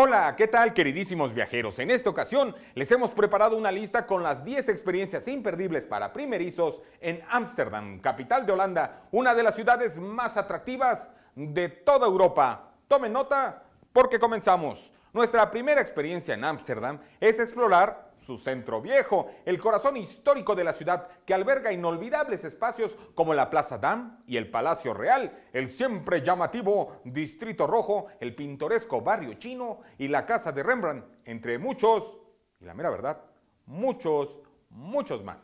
Hola, ¿qué tal queridísimos viajeros? En esta ocasión les hemos preparado una lista con las 10 experiencias imperdibles para primerizos en Ámsterdam, capital de Holanda, una de las ciudades más atractivas de toda Europa. Tomen nota porque comenzamos. Nuestra primera experiencia en Ámsterdam es explorar su centro viejo, el corazón histórico de la ciudad que alberga inolvidables espacios como la Plaza Dam y el Palacio Real, el siempre llamativo Distrito Rojo, el pintoresco Barrio Chino y la Casa de Rembrandt, entre muchos, y la mera verdad, muchos, muchos más.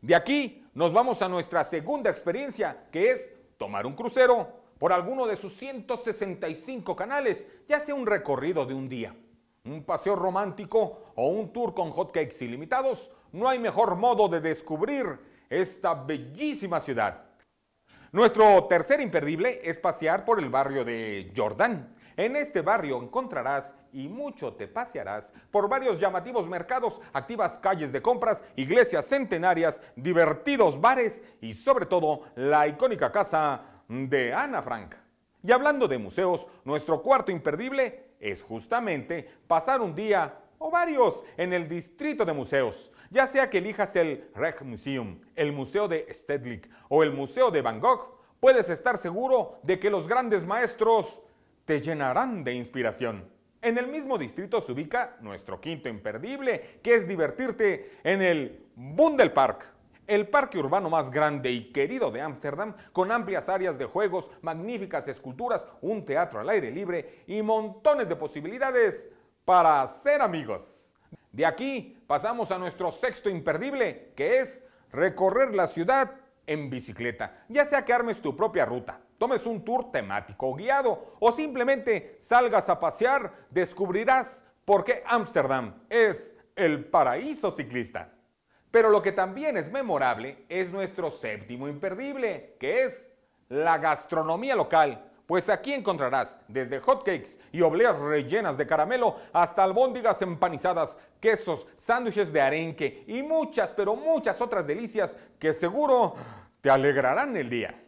De aquí nos vamos a nuestra segunda experiencia, que es tomar un crucero por alguno de sus 165 canales, ya sea un recorrido de un día un paseo romántico o un tour con hotcakes ilimitados, no hay mejor modo de descubrir esta bellísima ciudad. Nuestro tercer imperdible es pasear por el barrio de Jordán. En este barrio encontrarás y mucho te pasearás por varios llamativos mercados, activas calles de compras, iglesias centenarias, divertidos bares y sobre todo la icónica casa de Ana Frank. Y hablando de museos, nuestro cuarto imperdible es justamente pasar un día o varios en el distrito de museos, ya sea que elijas el museum el Museo de Stedelijk o el Museo de Van Gogh, puedes estar seguro de que los grandes maestros te llenarán de inspiración. En el mismo distrito se ubica nuestro quinto imperdible, que es divertirte en el Bundelpark. El parque urbano más grande y querido de Ámsterdam, con amplias áreas de juegos, magníficas esculturas, un teatro al aire libre y montones de posibilidades para ser amigos. De aquí pasamos a nuestro sexto imperdible, que es recorrer la ciudad en bicicleta, ya sea que armes tu propia ruta, tomes un tour temático guiado o simplemente salgas a pasear, descubrirás por qué Ámsterdam es el paraíso ciclista. Pero lo que también es memorable es nuestro séptimo imperdible, que es la gastronomía local. Pues aquí encontrarás desde hotcakes y obleas rellenas de caramelo hasta albóndigas empanizadas, quesos, sándwiches de arenque y muchas, pero muchas otras delicias que seguro te alegrarán el día.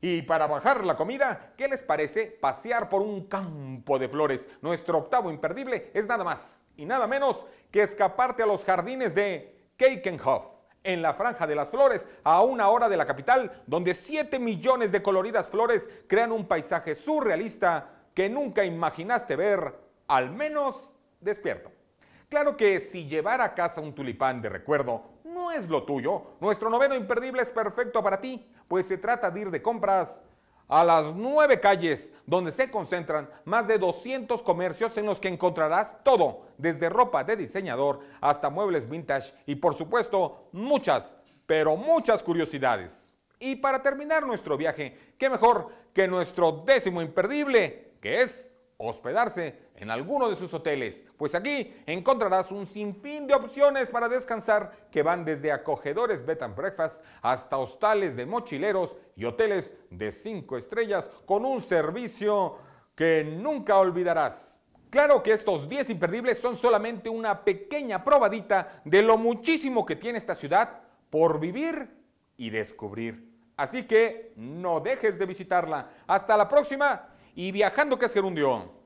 Y para bajar la comida, ¿qué les parece pasear por un campo de flores? Nuestro octavo imperdible es nada más y nada menos que escaparte a los jardines de Keikenhof, en la Franja de las Flores, a una hora de la capital, donde 7 millones de coloridas flores crean un paisaje surrealista que nunca imaginaste ver, al menos despierto. Claro que si llevar a casa un tulipán de recuerdo no es lo tuyo, nuestro noveno imperdible es perfecto para ti, pues se trata de ir de compras a las nueve calles donde se concentran más de 200 comercios en los que encontrarás todo, desde ropa de diseñador hasta muebles vintage y por supuesto muchas, pero muchas curiosidades. Y para terminar nuestro viaje, qué mejor que nuestro décimo imperdible, que es hospedarse en alguno de sus hoteles, pues aquí encontrarás un sinfín de opciones para descansar que van desde acogedores bed and breakfast hasta hostales de mochileros y hoteles de 5 estrellas con un servicio que nunca olvidarás. Claro que estos 10 imperdibles son solamente una pequeña probadita de lo muchísimo que tiene esta ciudad por vivir y descubrir. Así que no dejes de visitarla. Hasta la próxima y viajando, que es gerundio?